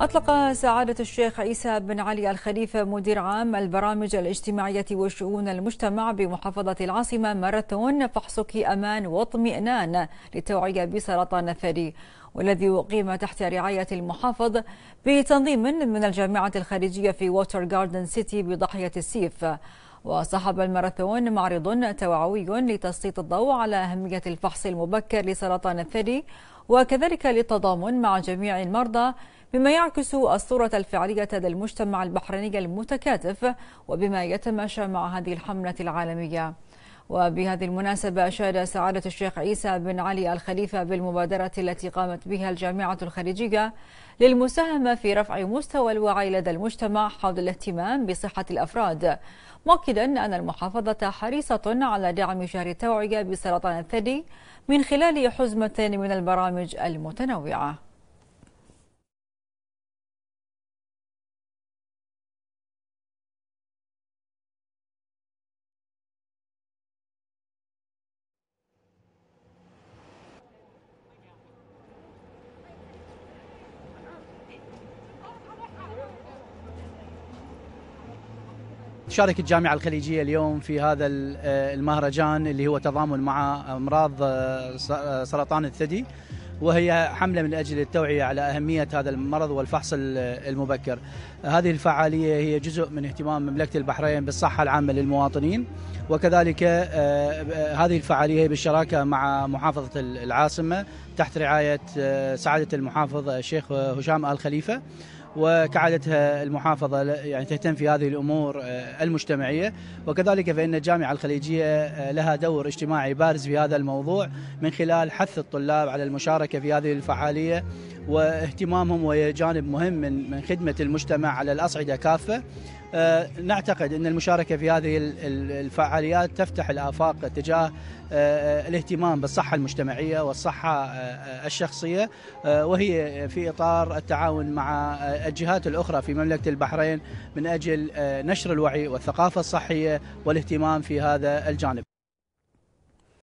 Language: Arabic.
أطلق سعادة الشيخ عيسى بن علي الخليفة مدير عام البرامج الاجتماعية وشؤون المجتمع بمحافظة العاصمة ماراثون فحصك أمان واطمئنان للتوعية بسرطان الثدي والذي أقيم تحت رعاية المحافظ بتنظيم من الجامعة الخارجية في ووتر جاردن سيتي بضحية السيف وصاحب الماراثون معرض توعوي لتسليط الضوء على أهمية الفحص المبكر لسرطان الثدي وكذلك للتضامن مع جميع المرضى بما يعكس الصورة الفعلية لدى المجتمع البحريني المتكاتف وبما يتماشى مع هذه الحملة العالمية وبهذه المناسبة أشاد سعادة الشيخ عيسى بن علي الخليفة بالمبادرة التي قامت بها الجامعة الخليجية للمساهمة في رفع مستوى الوعي لدى المجتمع حول الاهتمام بصحة الأفراد مؤكدا أن المحافظة حريصة على دعم شهر التوعية بسرطان الثدي من خلال حزمة من البرامج المتنوعة تشارك الجامعة الخليجية اليوم في هذا المهرجان اللي هو تضامن مع أمراض آه، آه، سرطان الثدي وهي حملة من أجل التوعية على أهمية هذا المرض والفحص المبكر هذه الفعالية هي جزء من اهتمام مملكة البحرين بالصحة العامة للمواطنين وكذلك آه، هذه الفعالية بالشراكة مع محافظة العاصمة تحت رعاية آه، سعادة المحافظ آه، الشيخ آه، هشام آل خليفة وكعادتها المحافظة يعني تهتم في هذه الأمور المجتمعية وكذلك فإن الجامعة الخليجية لها دور اجتماعي بارز في هذا الموضوع من خلال حث الطلاب على المشاركة في هذه الفعالية واهتمامهم وهي جانب مهم من من خدمة المجتمع على الأصعدة كافة نعتقد أن المشاركة في هذه الفعاليات تفتح الآفاق تجاه الاهتمام بالصحة المجتمعية والصحة الشخصية آه، وهي في إطار التعاون مع آه، الجهات الأخرى في مملكة البحرين من أجل آه، نشر الوعي والثقافة الصحية والاهتمام في هذا الجانب